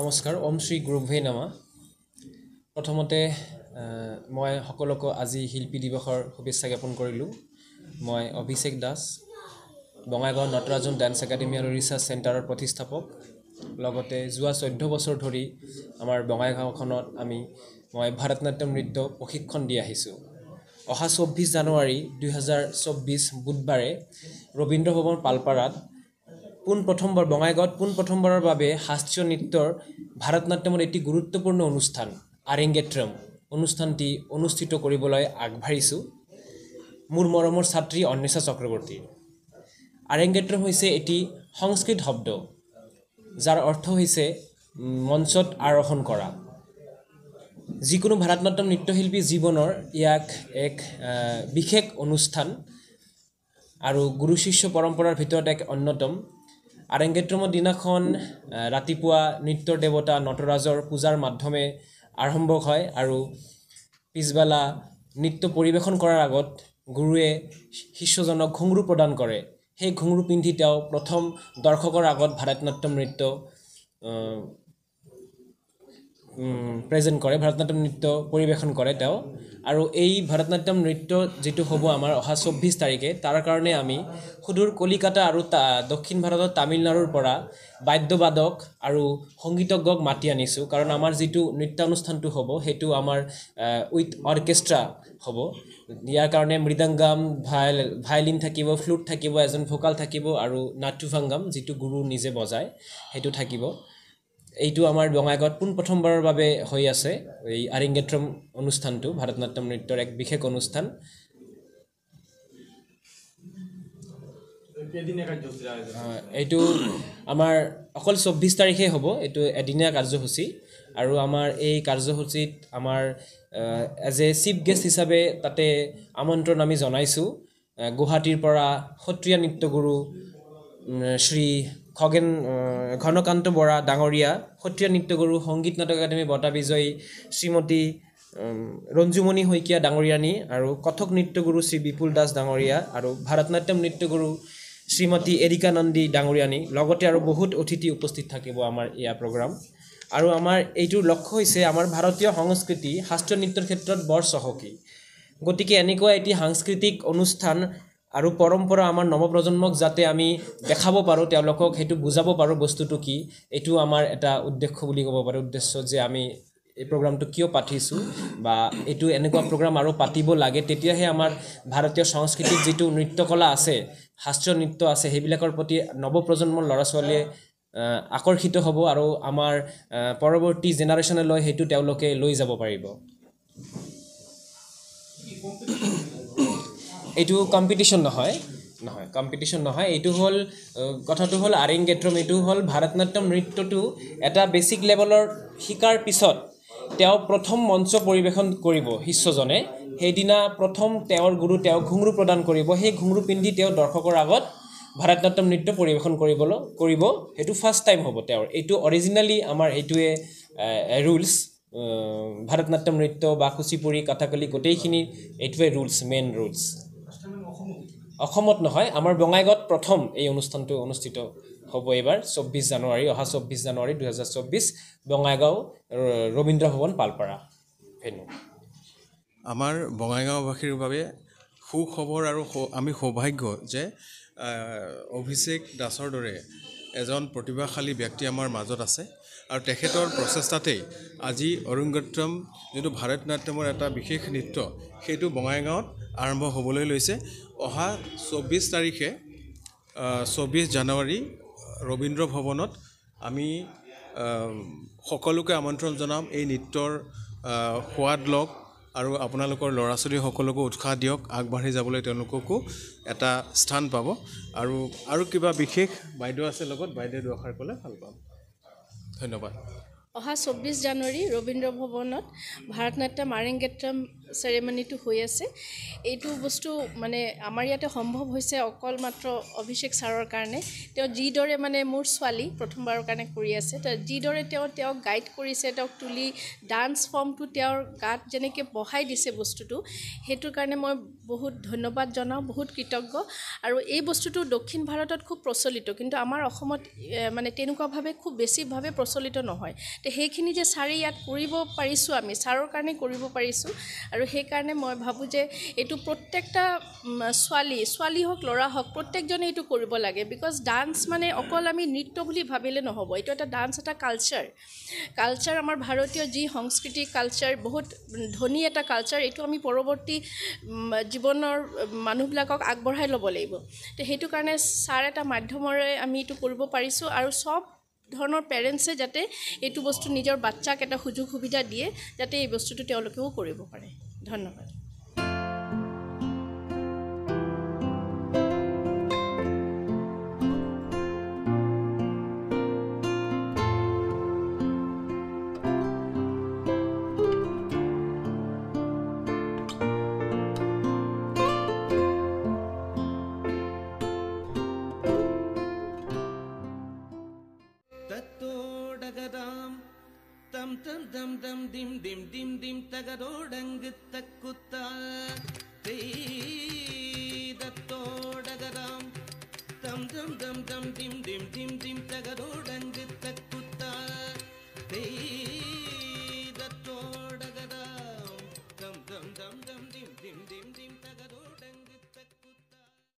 নমস্কাৰ ওম শ্ৰী গুৰুভে নমা প্ৰথমতে মই সকলোকে আজি শিল্পী দিৱসৰ শুভেচ্ছা জ্ঞাপন কৰিলোঁ মই অভিষেক দাস বঙাইগাঁও নটৰাজন ডান্স একাডেমি আৰু ৰিচাৰ্চ চেণ্টাৰৰ প্ৰতিষ্ঠাপক লগতে যোৱা চৈধ্য বছৰ ধৰি আমাৰ বঙাইগাঁওখনত আমি মই ভাৰতনাট্যম নৃত্য প্ৰশিক্ষণ দি আহিছোঁ অহা চৌব্বিছ জানুৱাৰী দুহেজাৰ চৌব্বিছ বুধবাৰে ৰবীন্দ্ৰ ভৱন পালপাৰাত পোনপ্ৰথমবাৰ বঙাইগাঁৱত পোনপ্ৰথমবাৰৰ বাবে শাস্ত্ৰীয় নৃত্যৰ ভাৰতনাট্যমৰ এটি গুৰুত্বপূৰ্ণ অনুষ্ঠান আৰেংগেত্ৰম অনুষ্ঠানটি অনুষ্ঠিত কৰিবলৈ আগবাঢ়িছোঁ মোৰ মৰমৰ ছাত্ৰী অন্বেষা চক্ৰৱৰ্তীৰ আৰেংগেত্ৰম হৈছে এটি সংস্কৃত শব্দ যাৰ অৰ্থ হৈছে মঞ্চত আৰোহণ কৰা যিকোনো ভাৰতনাট্যম নৃত্যশিল্পী জীৱনৰ ইয়াক এক বিশেষ অনুষ্ঠান আৰু গুৰু শিষ্য পৰম্পৰাৰ ভিতৰত এক অন্যতম আৰংগেত্ৰমৰ দিনাখন ৰাতিপুৱা নৃত্যৰ দেৱতা নটৰাজৰ পূজাৰ মাধ্যমে আৰম্ভ হয় আৰু পিছবেলা নৃত্য পৰিৱেশন কৰাৰ আগত গুৰুৱে শিষ্যজনক ঘুংৰু প্ৰদান কৰে সেই ঘুংৰু পিন্ধি তেওঁ প্ৰথম দৰ্শকৰ আগত ভাৰতনাট্যম নৃত্য প্ৰেজেণ্ট কৰে ভাৰতনাট্যম নৃত্য পৰিৱেশন কৰে তেওঁ আৰু এই ভাৰতনাট্যম নৃত্য যিটো হ'ব আমাৰ অহা চৌব্বিছ তাৰিখে তাৰ কাৰণে আমি সুদূৰ কলিকাতা আৰু দক্ষিণ ভাৰতৰ তামিলনাডুৰ পৰা বাদ্যবাদক আৰু সংগীতজ্ঞক মাতি আনিছোঁ কাৰণ আমাৰ যিটো নৃত্যানুষ্ঠানটো হ'ব সেইটো আমাৰ উইথ অৰ্কেষ্ট্ৰা হ'ব ইয়াৰ কাৰণে মৃদাংগাম ভায়ল ভায়লিন থাকিব ফ্লুট থাকিব এজন ভোকাল থাকিব আৰু নাটুভাংগাম যিটো গুৰু নিজে বজায় সেইটো থাকিব এইটো আমাৰ বঙাইগাঁৱত পোনপ্ৰথমবাৰৰ বাবে হৈ আছে এই আৰিংগেত্ৰম অনুষ্ঠানটো ভাৰতনাট্যম নৃত্যৰ এক বিশেষ অনুষ্ঠান এইটো আমাৰ অকল চৌব্বিছ তাৰিখে হ'ব এইটো এদিনীয়া কাৰ্যসূচী আৰু আমাৰ এই কাৰ্যসূচীত আমাৰ এজ এ চিফ গেষ্ট হিচাপে তাতে আমন্ত্ৰণ আমি জনাইছোঁ গুৱাহাটীৰ পৰা সত্ৰীয়া নৃত্যগুৰু শ্ৰী খগেন ঘনকান্ত বৰা ডাঙৰীয়া সত্ৰীয়া নৃত্যগুৰু সংগীত নাটক একাডেমী বঁটা বিজয়ী শ্ৰীমতী ৰঞ্জুমণি শইকীয়া ডাঙৰীয়ানী আৰু কথক নৃত্যগুৰু শ্ৰী বিপুল দাস ডাঙৰীয়া আৰু ভাৰতনাট্যম নৃত্যগুৰু শ্ৰীমতী এৰিকা নন্দী ডাঙৰীয়ানী লগতে আৰু বহুত অতিথি উপস্থিত থাকিব আমাৰ এয়া প্ৰগ্ৰাম আৰু আমাৰ এইটোৰ লক্ষ্য হৈছে আমাৰ ভাৰতীয় সংস্কৃতি শাস্ত্ৰীয় নৃত্যৰ ক্ষেত্ৰত বৰ চহকী গতিকে এনেকুৱা এটি সাংস্কৃতিক অনুষ্ঠান আৰু পৰম্পৰা আমাৰ নৱপ্ৰজন্মক যাতে আমি দেখাব পাৰোঁ তেওঁলোকক সেইটো বুজাব পাৰোঁ বস্তুটো কি এইটো আমাৰ এটা উদ্দেশ্য বুলি ক'ব পাৰোঁ উদ্দেশ্য যে আমি এই প্ৰগ্ৰামটো কিয় পাতিছোঁ বা এইটো এনেকুৱা প্ৰগ্ৰাম আৰু পাতিব লাগে তেতিয়াহে আমাৰ ভাৰতীয় সংস্কৃতিত যিটো নৃত্যকলা আছে শাস্ত্ৰীয় নৃত্য আছে সেইবিলাকৰ প্ৰতি নৱপ্ৰজন্মৰ ল'ৰা ছোৱালীয়ে আকৰ্ষিত হ'ব আৰু আমাৰ পৰৱৰ্তী জেনেৰেশ্যনলৈ সেইটো তেওঁলোকে লৈ যাব পাৰিব এইটো কম্পিটিশ্যন নহয় নহয় কম্পিটিশ্যন নহয় এইটো হ'ল কথাটো হ'ল আৰিং আৰিংগেত্ৰম এইটো হ'ল ভাৰতনাট্যম নৃত্যটো এটা বেচিক লেভেলৰ শিকাৰ পিছত তেওঁ প্ৰথম মঞ্চ পৰিৱেশন কৰিব শিষ্যজনে সেইদিনা প্ৰথম তেওঁৰ গুৰু তেওঁ ঘুংৰু প্ৰদান কৰিব সেই ঘুংৰু পিন্ধি তেওঁ দৰ্শকৰ আগত ভাৰতনাট্যম নৃত্য পৰিৱেশন কৰিবলৈ কৰিব সেইটো ফাৰ্ষ্ট টাইম হ'ব তেওঁৰ এইটো অৰিজিনেলি আমাৰ এইটোৱে ৰুলছ ভাৰতনাট্যম নৃত্য বা কুচিপুৰি কথাকলি গোটেইখিনি এইটোৱে ৰুলছ মেইন ৰুলছ অসমত নহয় আমাৰ বঙাইগাঁৱত প্ৰথম এই অনুষ্ঠানটো অনুষ্ঠিত হ'ব এইবাৰ চৌব্বিছ জানুৱাৰী অহা চৌব্বিছ জানুৱাৰী দুহেজাৰ চৌব্বিছ বঙাইগাঁও ৰবীন্দ্ৰ ভৱন পালপাৰা ভেনু আমাৰ বঙাইগাঁওবাসীৰ বাবে সুখবৰ আৰু আমি সৌভাগ্য যে অভিষেক দাসৰ দৰে এজন প্ৰতিভাশালী ব্যক্তি আমাৰ মাজত আছে আৰু তেখেতৰ প্ৰচেষ্টাতেই আজি অৰুণগত্ৰম যিটো ভাৰতনাট্যমৰ এটা বিশেষ নৃত্য সেইটো বঙাইগাঁৱত আৰম্ভ হ'বলৈ লৈছে অহা চৌব্বিছ তাৰিখে চৌব্বিছ জানুৱাৰী ৰবীন্দ্ৰ ভৱনত আমি সকলোকে আমন্ত্ৰণ জনাম এই নৃত্যৰ সোৱাদ লওক আৰু আপোনালোকৰ ল'ৰা ছোৱালীসকলকো উৎসাহ দিয়ক আগবাঢ়ি যাবলৈ তেওঁলোককো এটা স্থান পাব আৰু আৰু কিবা বিশেষ বাইদেউ আছে লগত বাইদেউ দুআষাৰ ক'লে ভাল পাম ধন্যবাদ অহা চৌব্বিছ জানুৱাৰী ৰবীন্দ্ৰ ভৱনত ভাৰতনাট্যম আৰেংগেত্ৰম চেৰেমনিটো হৈ আছে এইটো বস্তু মানে আমাৰ ইয়াতে সম্ভৱ হৈছে অকল মাত্ৰ অভিষেক ছাৰৰ কাৰণে তেওঁ যিদৰে মানে মোৰ ছোৱালী প্ৰথমবাৰৰ কাৰণে কৰি আছে যিদৰে তেওঁ তেওঁক গাইড কৰিছে তেওঁক তুলি ডান্স ফৰ্মটো তেওঁৰ গাত যেনেকৈ বহাই দিছে বস্তুটো সেইটোৰ কাৰণে মই বহুত ধন্যবাদ জনাওঁ বহুত কৃতজ্ঞ আৰু এই বস্তুটো দক্ষিণ ভাৰতত খুব প্ৰচলিত কিন্তু আমাৰ অসমত মানে তেনেকুৱাভাৱে খুব বেছিভাৱে প্ৰচলিত নহয় তে সেইখিনি যে ছাৰে ইয়াত কৰিব পাৰিছোঁ আমি ছাৰৰ কাৰণে কৰিব পাৰিছোঁ আৰু সেইকাৰণে মই ভাবোঁ যে এইটো প্ৰত্যেকটা ছোৱালী ছোৱালী হওক ল'ৰা হওক প্ৰত্যেকজনে এইটো কৰিব লাগে বিকজ ডান্স মানে অকল আমি নৃত্য বুলি ভাবিলে নহ'ব এইটো এটা ডান্স এটা কালচাৰ কালচাৰ আমাৰ ভাৰতীয় যি সংস্কৃতি কালচাৰ বহুত ধনী এটা কালচাৰ এইটো আমি পৰৱৰ্তী জীৱনৰ মানুহবিলাকক আগবঢ়াই ল'ব লাগিব তো সেইটো কাৰণে ছাৰ এটা মাধ্যমৰে আমি এইটো কৰিব পাৰিছোঁ আৰু চব ধৰণৰ পেৰেণ্টছে যাতে এইটো বস্তু নিজৰ বাচ্ছাক এটা সুযোগ সুবিধা দিয়ে যাতে এই বস্তুটো তেওঁলোকেও কৰিব পাৰে ধন্যবাদ தம் தம் தம் தம் திம் திம் திம் திம் தகரோடங்கு தக்குத்தா தெய்தத்தோடகதாம் தம் தம் தம் தம் திம் திம் திம் திம் தகரோடங்கு தக்குத்தா தெய்